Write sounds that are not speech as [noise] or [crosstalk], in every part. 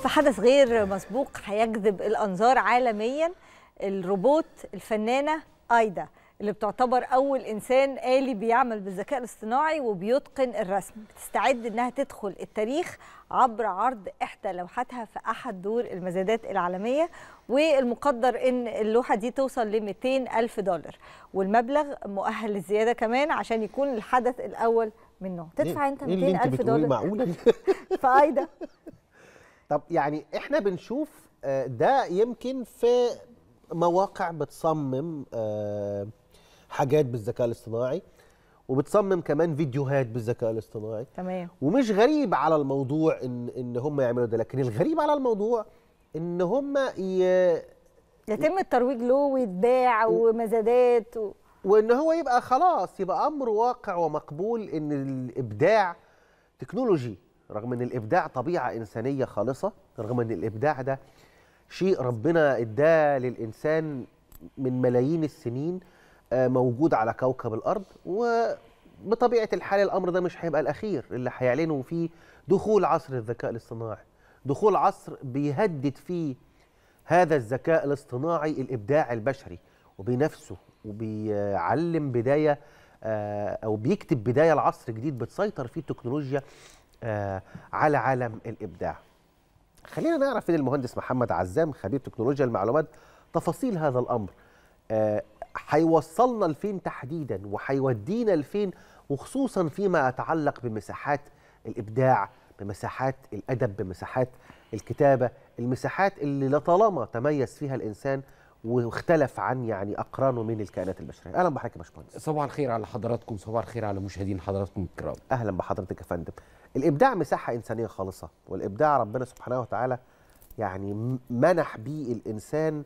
فحدث غير مسبوق هيجذب الانظار عالميا الروبوت الفنانه ايدا اللي بتعتبر اول انسان الي بيعمل بالذكاء الاصطناعي وبيتقن الرسم بتستعد انها تدخل التاريخ عبر عرض احدى لوحاتها في احد دور المزادات العالميه والمقدر ان اللوحه دي توصل ل الف دولار والمبلغ مؤهل للزياده كمان عشان يكون الحدث الاول من نوعه تدفع انت 200000 دولار معقوله [laughs] فايده طب يعني احنا بنشوف آه، ده يمكن في مواقع بتصمم آه، حاجات بالذكاء الاصطناعي وبتصمم كمان فيديوهات بالذكاء الاصطناعي تمام ومش غريب على الموضوع ان ان هم يعملوا ده لكن الغريب على الموضوع ان هم ي... يتم الترويج له ويتباع و... ومزادات و... وان هو يبقى خلاص يبقى امر واقع ومقبول ان الابداع تكنولوجي رغم ان الابداع طبيعه انسانيه خالصه رغم ان الابداع ده شيء ربنا اداه للانسان من ملايين السنين آه، موجود على كوكب الارض وبطبيعه الحال الامر ده مش هيبقى الاخير اللي هيعلنوا فيه دخول عصر الذكاء الاصطناعي دخول عصر بيهدد فيه هذا الذكاء الاصطناعي الابداع البشري وبينافسه وبيعلم بدايه آه، او بيكتب بدايه لعصر جديد بتسيطر فيه التكنولوجيا آه، على عالم الابداع. خلينا نعرف من المهندس محمد عزام خبير تكنولوجيا المعلومات تفاصيل هذا الامر. هيوصلنا آه، لفين تحديدا وهيودينا لفين وخصوصا فيما يتعلق بمساحات الابداع، بمساحات الادب، بمساحات الكتابه، المساحات اللي لطالما تميز فيها الانسان واختلف عن يعني اقرانه من الكائنات البشريه اهلا بحضرتك يا باشمهندس صباح الخير على حضراتكم صباح الخير على مشاهدين حضراتكم الكرام اهلا بحضرتك يا فندم الابداع مساحه انسانيه خالصه والابداع ربنا سبحانه وتعالى يعني منح بيه الانسان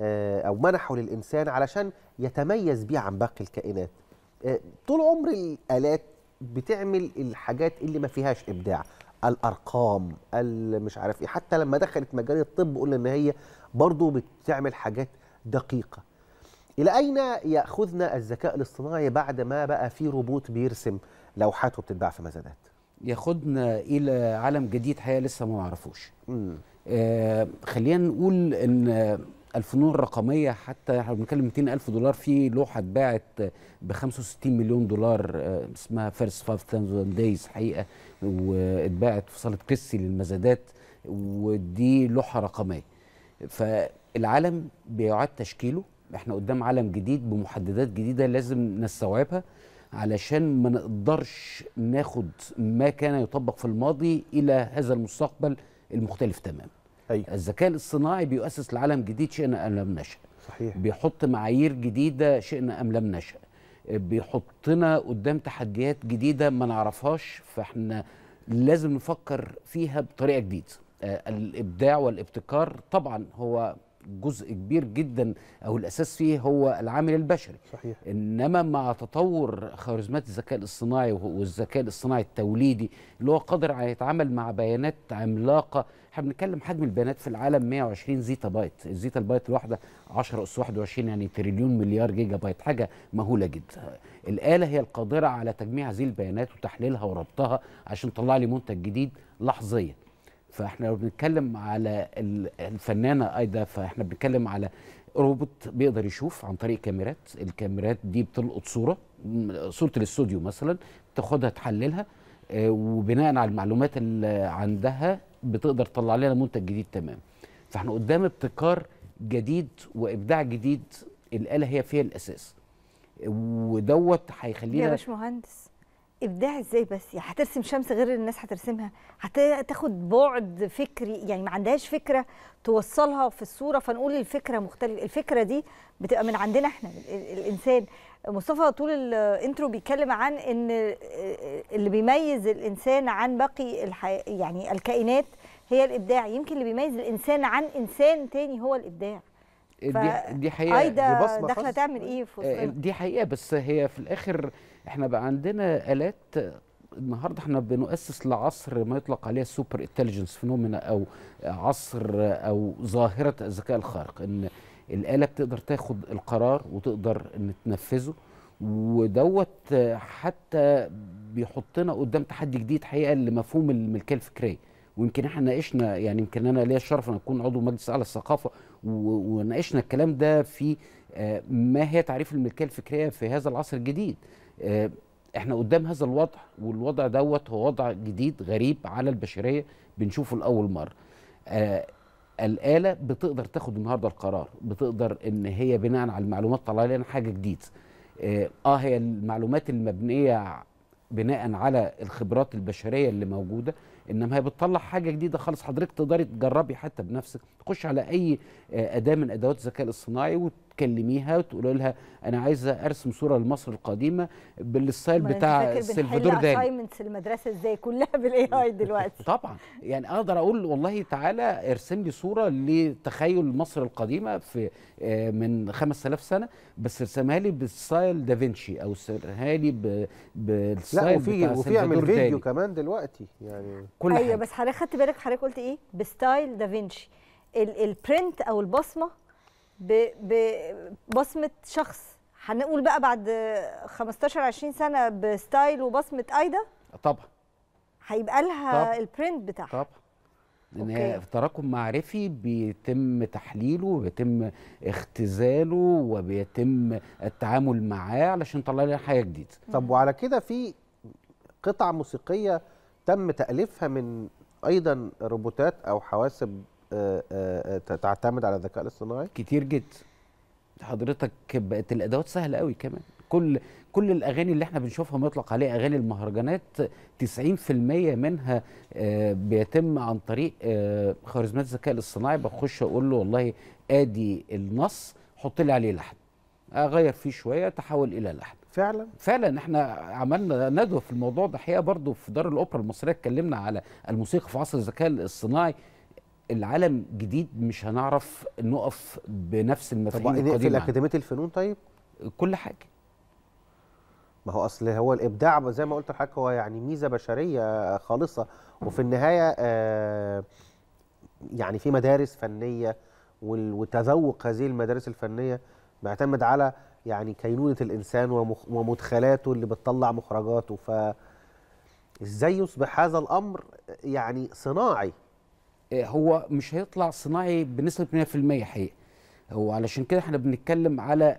آه، او منحه للانسان علشان يتميز بيه عن باقي الكائنات آه، طول عمر الالات بتعمل الحاجات اللي ما فيهاش ابداع الارقام مش عارف ايه حتى لما دخلت مجال الطب قلنا ان هي برضه بتعمل حاجات دقيقه الى اين ياخذنا الذكاء الاصطناعي بعد ما بقى في روبوت بيرسم لوحات وبتتباع في مزادات ياخدنا الى عالم جديد حقيقه لسه ما نعرفوش آه خلينا نقول ان الفنون الرقميه حتى احنا بنتكلم 200 الف دولار في لوحه اتباعت ب 65 مليون دولار آه، اسمها فيرست 5000 دايز حقيقه واتباعت في صاله كريستي للمزادات ودي لوحه رقميه فالعالم بيعاد تشكيله احنا قدام عالم جديد بمحددات جديده لازم نستوعبها علشان ما نقدرش ناخد ما كان يطبق في الماضي الى هذا المستقبل المختلف تماما أيوة. الذكاء الاصطناعي بيؤسس لعالم جديد شئنا ام لم نشأ صحيح بيحط معايير جديده شئنا ام لم نشأ بيحطنا قدام تحديات جديده ما نعرفهاش فاحنا لازم نفكر فيها بطريقه جديده آه، الابداع والابتكار طبعا هو جزء كبير جدا او الاساس فيه هو العامل البشري صحيح. انما مع تطور خوارزميات الذكاء الاصطناعي والذكاء الاصطناعي التوليدي اللي هو قادر على يتعامل مع بيانات عملاقه احنا بنتكلم حجم البيانات في العالم 120 زيتا بايت الزيتا البايت الواحده 10 اس 21 يعني تريليون مليار جيجا بايت حاجه مهوله جدا الاله هي القادره على تجميع هذه البيانات وتحليلها وربطها عشان تطلع لي منتج جديد لحظيا فاحنا لو بنتكلم على الفنانه ايضا فاحنا بنتكلم على روبوت بيقدر يشوف عن طريق كاميرات الكاميرات دي بتلقط صوره صوره الاستوديو مثلا تاخدها تحللها آه، وبناء على المعلومات اللي عندها بتقدر تطلع لنا منتج جديد تمام فاحنا قدام ابتكار جديد وابداع جديد الاله هي فيها الاساس ودوت هيخلينا يا باشمهندس ابداع ازاي بس يعني هترسم شمس غير الناس هترسمها هتاخد بعد فكري يعني ما عندهاش فكره توصلها في الصوره فنقول الفكره مختلفه الفكره دي بتبقى من عندنا احنا الانسان مصطفى طول الانترو بيتكلم عن ان اللي بيميز الانسان عن باقي يعني الكائنات هي الابداع يمكن اللي بيميز الانسان عن انسان تاني هو الابداع دي دي حقيقه دي بصمه داخله تعمل ايه في آه، دي حقيقه بس هي في الاخر احنا بقى عندنا الات النهارده احنا بنؤسس لعصر ما يطلق عليه السوبر انتليجنس فينومينا او عصر او ظاهره الذكاء الخارق ان الاله بتقدر تاخد القرار وتقدر ان تنفذه ودوت حتى بيحطنا قدام تحدي جديد حقيقه لمفهوم الملكيه الفكريه ويمكن احنا ناقشنا يعني يمكن انا ليا الشرف ان اكون عضو مجلس اعلى الثقافه وناقشنا الكلام ده في آه، ما هي تعريف الملكيه الفكريه في هذا العصر الجديد آه، احنا قدام هذا الوضع والوضع دوت هو وضع جديد غريب على البشريه بنشوفه لاول مره آه الاله بتقدر تاخد النهارده القرار بتقدر ان هي بناء على المعلومات طالعه لنا حاجه جديد آه, اه هي المعلومات المبنيه بناء على الخبرات البشريه اللي موجوده انما هي بتطلع حاجه جديده خالص حضرتك تقدري تجربي حتى بنفسك تخش على اي آه، اداه من ادوات الذكاء الاصطناعي وت تكلميها وتقولي لها انا عايزه ارسم صوره لمصر القديمه بالستايل بتاع سلفادور دالي اسايمنتس المدرسه ازاي كلها بالاي اي دلوقتي [laughs] طبعا يعني اقدر اقول والله تعالى ارسم لي صوره لتخيل مصر القديمه في آه، من 5000 سنه بس ارسمها لي بالستايل دافنشي او ارسمها لي بالستايل بتاع وفي اعمل فيديو كمان دلوقتي يعني كل ايوه حاجة. بس حضرتك خدت بالك حضرتك قلت ايه بستايل دافنشي البرنت او البصمه ببصمه شخص هنقول بقى بعد 15 20 سنه بستايل وبصمه ايدا طبعا هيبقى لها البرنت بتاعها طبعا لان هي تراكم معرفي بيتم تحليله وبيتم اختزاله وبيتم التعامل معاه علشان يطلع لنا حاجه جديده طب وعلى كده في قطع موسيقيه تم تاليفها من ايضا روبوتات او حواسب آه، آه، آه، تعتمد على الذكاء الاصطناعي كتير جدا حضرتك بقت الادوات سهله قوي كمان كل كل الاغاني اللي احنا بنشوفها مطلق عليها اغاني المهرجانات 90% منها بيتم عن طريق خوارزميات الذكاء الاصطناعي بخش اقول له والله ادي النص حط لي عليه لحن اغير فيه شويه تحول الى لحن فعلا فعلا احنا عملنا ندوه في الموضوع ده حقيقه برضه في دار الاوبرا المصريه اتكلمنا على الموسيقى في عصر الذكاء الاصطناعي العالم جديد مش هنعرف نقف بنفس المفاهيم القديمه طب في اكاديميه الفنون طيب كل حاجه ما هو اصل هو الابداع زي ما قلت لحضرتك هو يعني ميزه بشريه خالصه وفي النهايه آه، يعني في مدارس فنيه وتذوق هذه المدارس الفنيه بيعتمد على يعني كينونه الانسان ومدخلاته اللي بتطلع مخرجاته ف ازاي يصبح هذا الامر يعني صناعي هو مش هيطلع صناعي بنسبه 100% حقيقه هو علشان كده احنا بنتكلم على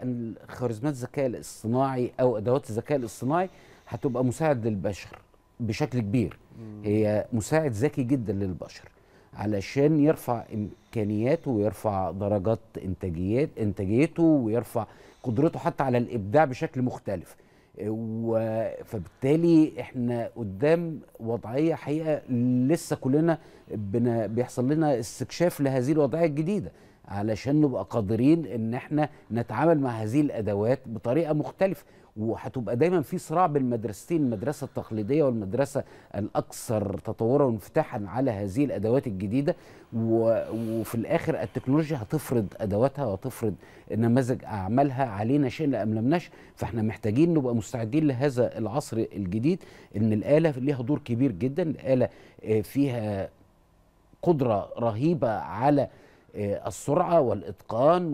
خوارزميات الذكاء الاصطناعي او ادوات الذكاء الاصطناعي هتبقى مساعد للبشر بشكل كبير هي مساعد ذكي جدا للبشر علشان يرفع امكانياته ويرفع درجات انتاجيات انتاجيته ويرفع قدرته حتى على الابداع بشكل مختلف فبالتالي احنا قدام وضعيه حقيقه لسه كلنا بيحصل لنا استكشاف لهذه الوضعيه الجديده علشان نبقى قادرين ان احنا نتعامل مع هذه الادوات بطريقه مختلفه وهتبقى دايما في صراع بين مدرستين المدرسه التقليديه والمدرسه الاكثر تطورا وانفتاحا على هذه الادوات الجديده وفي الاخر التكنولوجيا هتفرض ادواتها وتفرض نماذج اعمالها علينا شئنا ام لمناش فاحنا محتاجين نبقى مستعدين لهذا العصر الجديد ان الاله ليها دور كبير جدا الاله آه، فيها قدره رهيبه على آه، السرعه والاتقان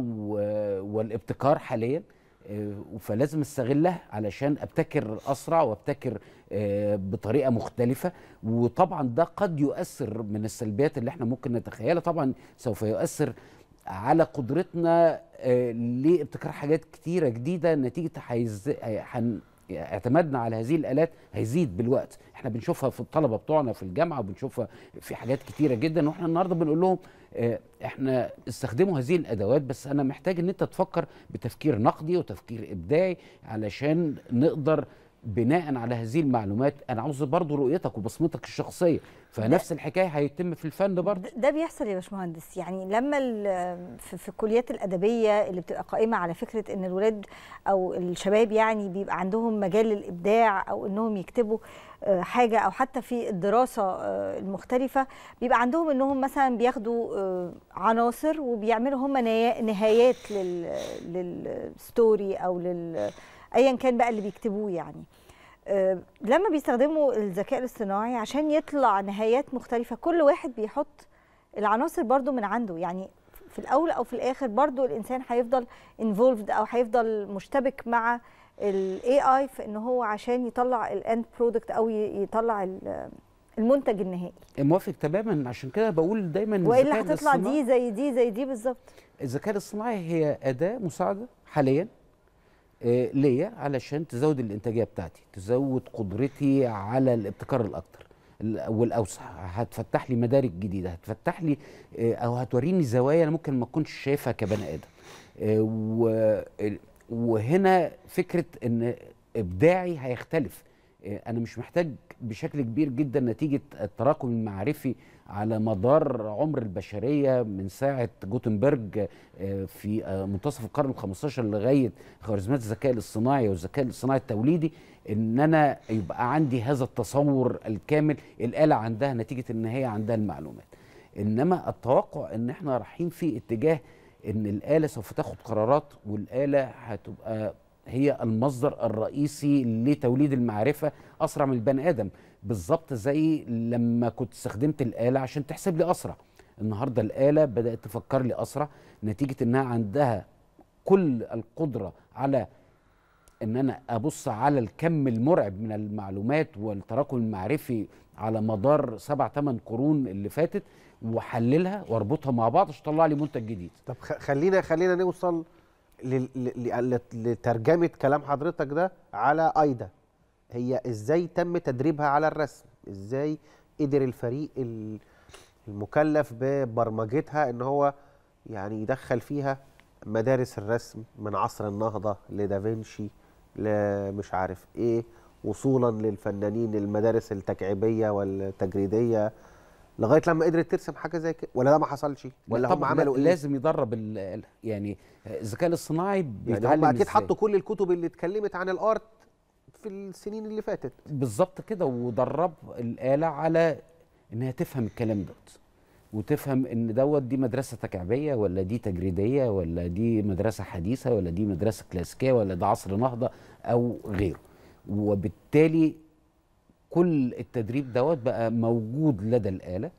والابتكار حاليا آه، فلازم استغلها علشان ابتكر اسرع وابتكر آه، بطريقه مختلفه وطبعا ده قد يؤثر من السلبيات اللي احنا ممكن نتخيلها طبعا سوف يؤثر على قدرتنا آه، لابتكار حاجات كتيره جديده نتيجه اعتمادنا على هذه الالات هيزيد بالوقت احنا بنشوفها في الطلبه بتوعنا في الجامعه وبنشوفها في حاجات كتيره جدا واحنا النهارده بنقول لهم آه، احنا استخدموا هذه الادوات بس انا محتاج ان انت تفكر بتفكير نقدي وتفكير ابداعي علشان نقدر بناء على هذه المعلومات انا عاوز برضه رؤيتك وبصمتك الشخصيه فنفس الحكايه هيتم في الفن برضه ده بيحصل يا باشمهندس يعني لما في الكليات الادبيه اللي بتبقى قائمه على فكره ان الولاد او الشباب يعني بيبقى عندهم مجال للابداع او انهم يكتبوا آه، حاجه او حتى في الدراسه آه، المختلفه بيبقى عندهم انهم مثلا بياخدوا آه، عناصر وبيعملوا هم نهايات للستوري او لل ايا كان بقى اللي بيكتبوه يعني آه، لما بيستخدموا الذكاء الاصطناعي عشان يطلع نهايات مختلفه كل واحد بيحط العناصر برضو من عنده يعني في الاول او في الاخر برضو الانسان هيفضل انفولفد او هيفضل مشتبك مع الاي اي في ان هو عشان يطلع الاند برودكت او يطلع المنتج النهائي موافق تماما عشان كده بقول دايما والا هتطلع دي زي دي زي دي بالظبط الذكاء الاصطناعي هي اداه مساعده حاليا ليا علشان تزود الانتاجيه بتاعتي تزود قدرتي على الابتكار الاكتر والاوسع هتفتح لي مدارك جديده هتفتح لي آه، او هتوريني زوايا انا ممكن ما اكونش شايفها كبني ادم آه، وهنا فكره ان ابداعي هيختلف آه، انا مش محتاج بشكل كبير جدا نتيجه التراكم المعرفي على مدار عمر البشريه من ساعه جوتنبرج آه، في آه، منتصف القرن ال 15 لغايه خوارزميات الذكاء الاصطناعي والذكاء الاصطناعي التوليدي ان انا يبقى عندي هذا التصور الكامل الاله عندها نتيجه ان هي عندها المعلومات انما التوقع ان احنا رايحين في اتجاه ان الاله سوف تاخد قرارات والاله هتبقى هي المصدر الرئيسي لتوليد المعرفة أسرع من البني آدم بالظبط زي لما كنت استخدمت الآلة عشان تحسب لي أسرع النهاردة الآلة بدأت تفكر لي أسرع نتيجة إنها عندها كل القدرة على إن أنا أبص على الكم المرعب من المعلومات والتراكم المعرفي على مدار سبع ثمان قرون اللي فاتت واحللها واربطها مع بعض عشان تطلع لي منتج جديد. طب خلينا خلينا نوصل لترجمه كلام حضرتك ده على ايدا هي ازاي تم تدريبها على الرسم ازاي قدر الفريق المكلف ببرمجتها ان هو يعني يدخل فيها مدارس الرسم من عصر النهضه لدافنشي لمش عارف ايه وصولا للفنانين المدارس التكعيبيه والتجريديه لغايه لما قدرت ترسم حاجه زي كده ولا ده ما حصلش ولا هم عملوا ايه لازم يدرب يعني الذكاء الاصطناعي بيتعلم يعني هم اكيد حطوا كل الكتب اللي اتكلمت عن الارت في السنين اللي فاتت بالظبط كده ودرب الاله على انها تفهم الكلام دوت وتفهم ان دوت دي مدرسه تكعبيه ولا دي تجريديه ولا دي مدرسه حديثه ولا دي مدرسه كلاسيكيه ولا ده عصر نهضه او غيره وبالتالي كل التدريب دوت بقى موجود لدى الاله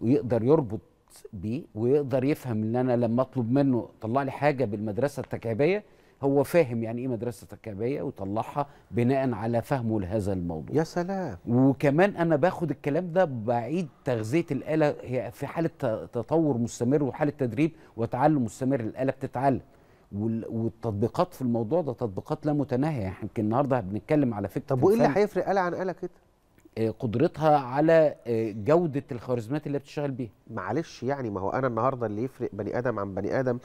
ويقدر يربط بيه ويقدر يفهم ان انا لما اطلب منه طلع لي حاجه بالمدرسه التكعيبيه هو فاهم يعني ايه مدرسه تكعيبيه ويطلعها بناء على فهمه لهذا الموضوع يا سلام وكمان انا باخد الكلام ده بعيد تغذيه الاله هي في حاله تطور مستمر وحاله تدريب وتعلم مستمر الاله بتتعلم والتطبيقات في الموضوع ده تطبيقات لا متناهيه يعني يمكن النهارده بنتكلم على فكره طب وايه اللي هيفرق اله عن اله كده آه، قدرتها على آه، جوده الخوارزميات اللي بتشتغل بيها معلش يعني ما هو انا النهارده اللي يفرق بني ادم عن بني ادم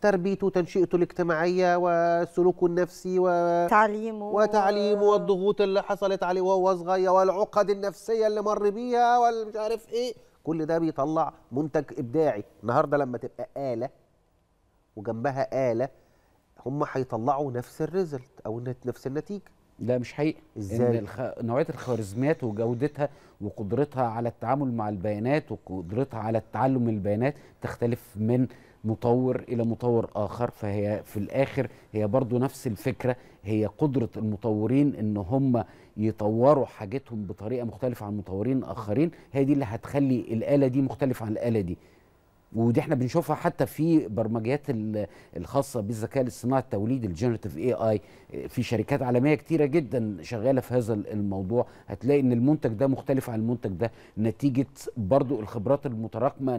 تربيته وتنشئته الاجتماعيه وسلوكه النفسي و... تعليمه وتعليمه و... والضغوط اللي حصلت عليه وهو صغير والعقد النفسيه اللي مر بيها والمش عارف ايه كل ده بيطلع منتج ابداعي النهارده لما تبقى اله وجنبها اله هم هيطلعوا نفس الريزلت او نفس النتيجه لا مش حقيقي ازاي ان الخ... نوعيه الخوارزميات وجودتها وقدرتها على التعامل مع البيانات وقدرتها على التعلم من البيانات تختلف من مطور الى مطور اخر فهي في الاخر هي برضو نفس الفكره هي قدره المطورين ان هم يطوروا حاجتهم بطريقه مختلفه عن مطورين اخرين هي دي اللي هتخلي الاله دي مختلفه عن الاله دي ودي احنا بنشوفها حتى في برمجيات الخاصه بالذكاء الاصطناعي التوليد الجنريتيف اي اي في شركات عالميه كتيره جدا شغاله في هذا الموضوع هتلاقي ان المنتج ده مختلف عن المنتج ده نتيجه برضو الخبرات المتراكمه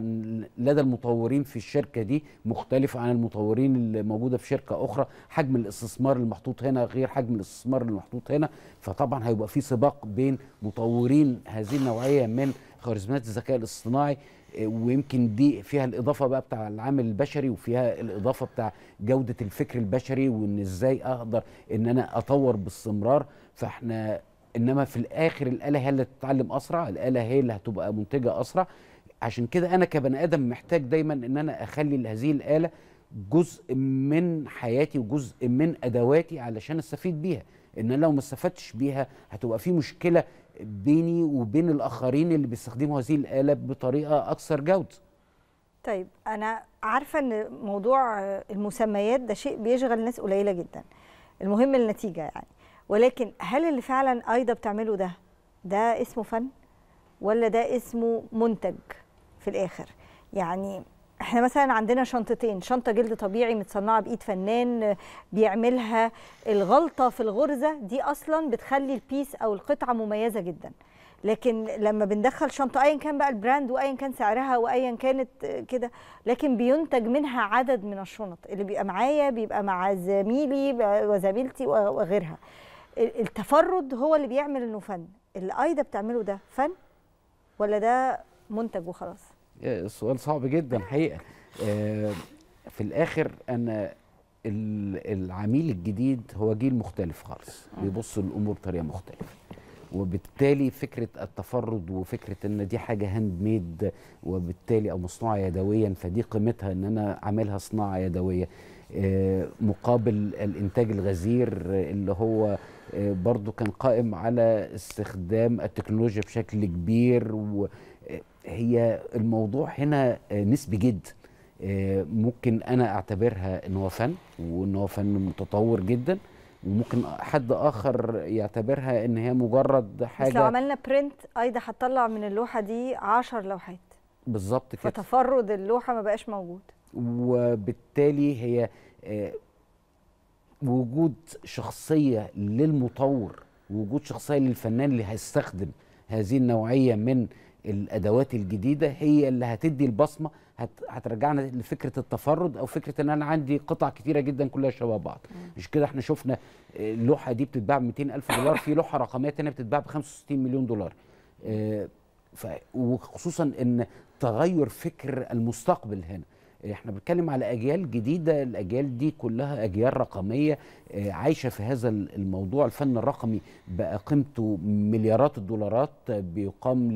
لدى المطورين في الشركه دي مختلفه عن المطورين اللي موجوده في شركه اخرى حجم الاستثمار المحطوط هنا غير حجم الاستثمار المحطوط هنا فطبعا هيبقى في سباق بين مطورين هذه النوعيه من خوارزميات الذكاء الاصطناعي ويمكن دي فيها الاضافه بقى بتاع العامل البشري وفيها الاضافه بتاع جوده الفكر البشري وان ازاي اقدر ان انا اطور باستمرار فاحنا انما في الاخر الاله هي اللي تتعلم اسرع الاله هي اللي هتبقى منتجه اسرع عشان كده انا كبني ادم محتاج دايما ان انا اخلي هذه الاله جزء من حياتي وجزء من ادواتي علشان استفيد بيها ان انا لو ما استفدتش بيها هتبقى في مشكله بيني وبين الاخرين اللي بيستخدموا هذه الاله بطريقه اكثر جوده طيب انا عارفه ان موضوع المسميات ده شيء بيشغل ناس قليله جدا المهم النتيجه يعني ولكن هل اللي فعلا ايضا بتعمله ده ده اسمه فن ولا ده اسمه منتج في الاخر يعني احنا مثلا عندنا شنطتين شنطه جلد طبيعي متصنعه بايد فنان بيعملها الغلطه في الغرزه دي اصلا بتخلي البيس او القطعه مميزه جدا لكن لما بندخل شنطه ايا كان بقى البراند وايا كان سعرها وايا كانت كده لكن بينتج منها عدد من الشنط اللي بيبقى معايا بيبقى مع زميلي وزميلتي وغيرها التفرد هو اللي بيعمل انه فن اللي ايضا بتعمله ده فن ولا ده منتج وخلاص سؤال صعب جدا حقيقه آه، في الاخر انا العميل الجديد هو جيل مختلف خالص بيبص للامور بطريقه مختلفه وبالتالي فكره التفرد وفكره ان دي حاجه هاند ميد وبالتالي او مصنوعه يدويا فدي قيمتها ان انا عاملها صناعه يدويه آه، مقابل الانتاج الغزير اللي هو آه، برضو كان قائم على استخدام التكنولوجيا بشكل كبير هي الموضوع هنا نسبي جدا آه، ممكن انا اعتبرها ان هو فن وان هو فن متطور جدا وممكن حد اخر يعتبرها ان هي مجرد حاجه بس لو عملنا برنت ايضا هتطلع من اللوحه دي 10 لوحات بالظبط كده فتفرد اللوحه ما بقاش موجود وبالتالي هي آه، وجود شخصيه للمطور وجود شخصيه للفنان اللي هيستخدم هذه النوعيه من الادوات الجديده هي اللي هتدي البصمه هت... هترجعنا لفكره التفرد او فكره ان انا عندي قطع كتيره جدا كلها شبه بعض مش كده احنا شفنا اللوحه دي بتتباع ب الف دولار في لوحه رقميه ثانيه بتتباع ب 65 مليون دولار آه، ف... وخصوصا ان تغير فكر المستقبل هنا احنا بنتكلم على اجيال جديده الاجيال دي كلها اجيال رقميه آه، عايشه في هذا الموضوع الفن الرقمي بقى قيمته مليارات الدولارات آه، بيقام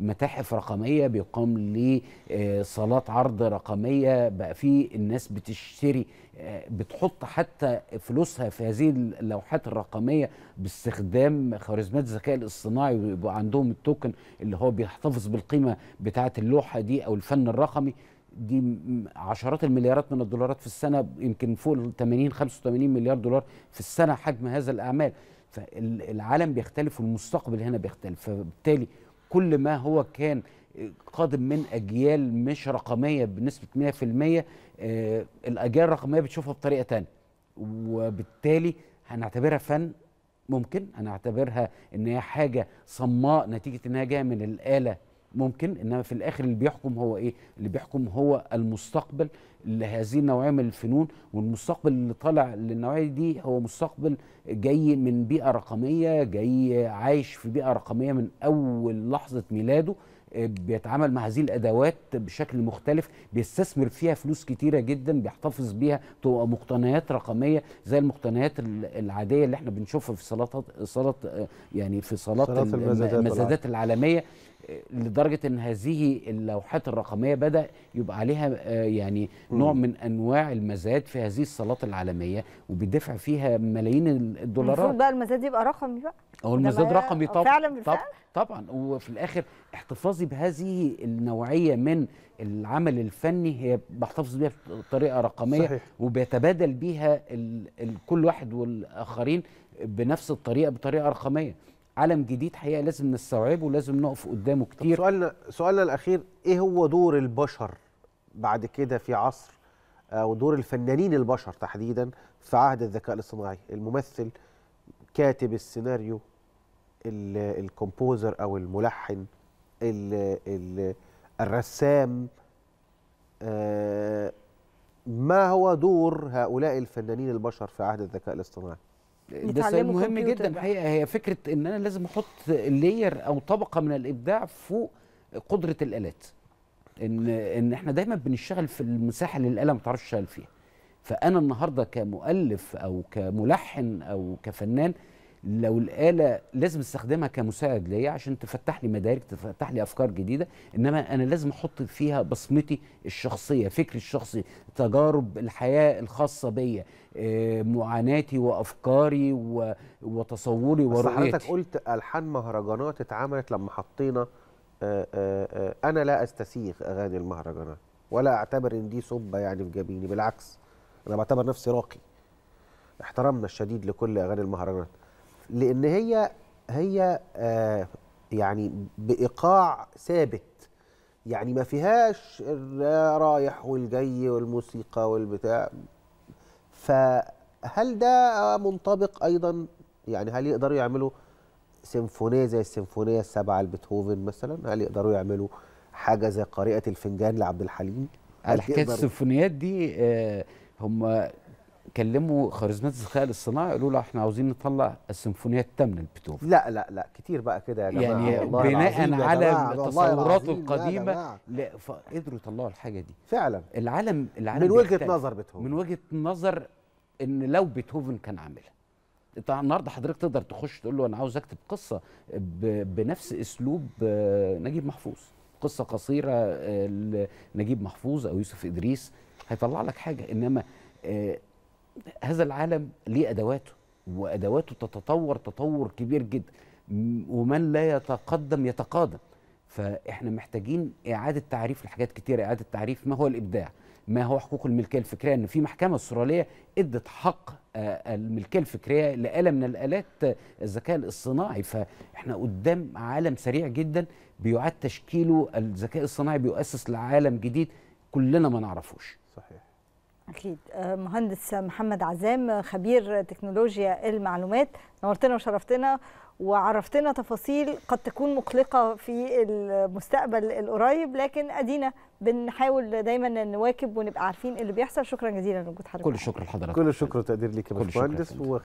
لمتاحف رقميه بيقام لصالات آه، عرض رقميه بقى في الناس بتشتري بتحط حتى فلوسها في هذه اللوحات الرقميه باستخدام خوارزميات الذكاء الاصطناعي ويبقى عندهم التوكن اللي هو بيحتفظ بالقيمه بتاعه اللوحه دي او الفن الرقمي دي عشرات المليارات من الدولارات في السنه يمكن فوق ال 80 85 مليار دولار في السنه حجم هذا الاعمال فالعالم بيختلف والمستقبل هنا بيختلف فبالتالي كل ما هو كان قادم من اجيال مش رقميه بنسبه 100% آه الاجيال الرقميه بتشوفها بطريقه ثانيه وبالتالي هنعتبرها فن ممكن هنعتبرها ان هي حاجه صماء نتيجه انها جايه من الاله ممكن انما في الاخر اللي بيحكم هو ايه اللي بيحكم هو المستقبل لهذه النوعيه من الفنون والمستقبل اللي طالع للنوعيه دي هو مستقبل جاي من بيئه رقميه جاي عايش في بيئه رقميه من اول لحظه ميلاده آه، بيتعامل مع هذه الادوات بشكل مختلف بيستثمر فيها فلوس كتيره جدا بيحتفظ بيها تبقى مقتنيات رقميه زي المقتنيات العاديه اللي احنا بنشوفها في صلاه صلاه يعني في صلاه المزادات العالميه لدرجه ان هذه اللوحات الرقميه بدا يبقى عليها آه، يعني نوع من انواع المزاد في هذه الصالات العالميه وبيدفع فيها ملايين الدولارات المفروض بقى المزاد يبقى رقمي بقى هو المزاد رقمي آه، طبعا فعلا بالفعل طبعا وفي الاخر احتفاظي بهذه النوعيه من العمل الفني هي بحتفظ بها بطريقه رقميه صحيح. وبيتبادل بها كل واحد والاخرين بنفس الطريقه بطريقه رقميه عالم جديد حقيقه لازم نستوعبه ولازم نقف قدامه كتير سؤالنا سؤالنا الاخير ايه هو دور البشر بعد كده في عصر او آه، دور الفنانين البشر تحديدا في عهد الذكاء الاصطناعي الممثل كاتب السيناريو الكومبوزر او الملحن الـ الـ الرسام آه، ما هو دور هؤلاء الفنانين البشر في عهد الذكاء الاصطناعي ده سؤال مهم جدا الحقيقه هي فكره ان انا لازم احط لير او طبقه من الابداع فوق قدره الالات ان ان احنا دايما بنشتغل في المساحه اللي الاله ما تعرفش تشتغل فيها فانا النهارده كمؤلف او كملحن او كفنان لو الاله لازم استخدمها كمساعد ليا عشان تفتح لي مدارك تفتح لي افكار جديده انما انا لازم احط فيها بصمتي الشخصيه فكري الشخصي تجارب الحياه الخاصه بيا آه، معاناتي وافكاري وتصوري ورؤيتي حضرتك قلت الحان مهرجانات اتعملت لما حطينا آه، آه، انا لا استسيغ اغاني المهرجانات ولا اعتبر ان دي صبة يعني في جبيني بالعكس انا بعتبر نفسي راقي احترامنا الشديد لكل اغاني المهرجانات لان هي هي آه يعني بايقاع ثابت يعني ما فيهاش رايح والجاي والموسيقى والبتاع فهل ده منطبق ايضا يعني هل يقدروا يعملوا سيمفونيه زي السيمفونيه السابعه لبيتهوفن مثلا هل يقدروا يعملوا حاجه زي قارئه الفنجان لعبد الحليم هل حكايه السيمفونيات دي آه، هم كلموا خارزمات الخيال الصناعي قالوا له احنا عاوزين نطلع السيمفونيه الثامنه لبيتهوفن لا لا لا كتير بقى كده يا جماعه يعني بناء على تصوراته القديمه لا فقدروا يطلعوا الحاجه دي فعلا العالم العالم من وجهه نظر بيتهوفن من وجهه نظر ان لو بيتهوفن كان عاملها انت النهارده حضرتك تقدر تخش تقول له انا عاوز اكتب قصه بنفس اسلوب آه، نجيب محفوظ قصه قصيره آه، لنجيب محفوظ او يوسف ادريس هيطلع لك حاجه انما آه، هذا العالم ليه ادواته وادواته تتطور تطور كبير جدا ومن لا يتقدم يتقادم فاحنا محتاجين اعاده تعريف لحاجات كتير اعاده تعريف ما هو الابداع ما هو حقوق الملكيه الفكريه ان في محكمه استراليه ادت حق آه، الملكيه الفكريه لاله من الالات آه، الذكاء الاصطناعي فاحنا قدام عالم سريع جدا بيعاد تشكيله الذكاء الصناعي بيؤسس لعالم جديد كلنا ما نعرفوش صحيح اكيد آه، مهندس محمد عزام خبير تكنولوجيا المعلومات نورتنا وشرفتنا وعرفتنا تفاصيل قد تكون مقلقه في المستقبل القريب لكن ادينا بنحاول دايما نواكب ونبقى عارفين اللي بيحصل شكرا جزيلا لوجود حضرتك كل الشكر لحضرتك كل الشكر تقدير ليك يا باشمهندس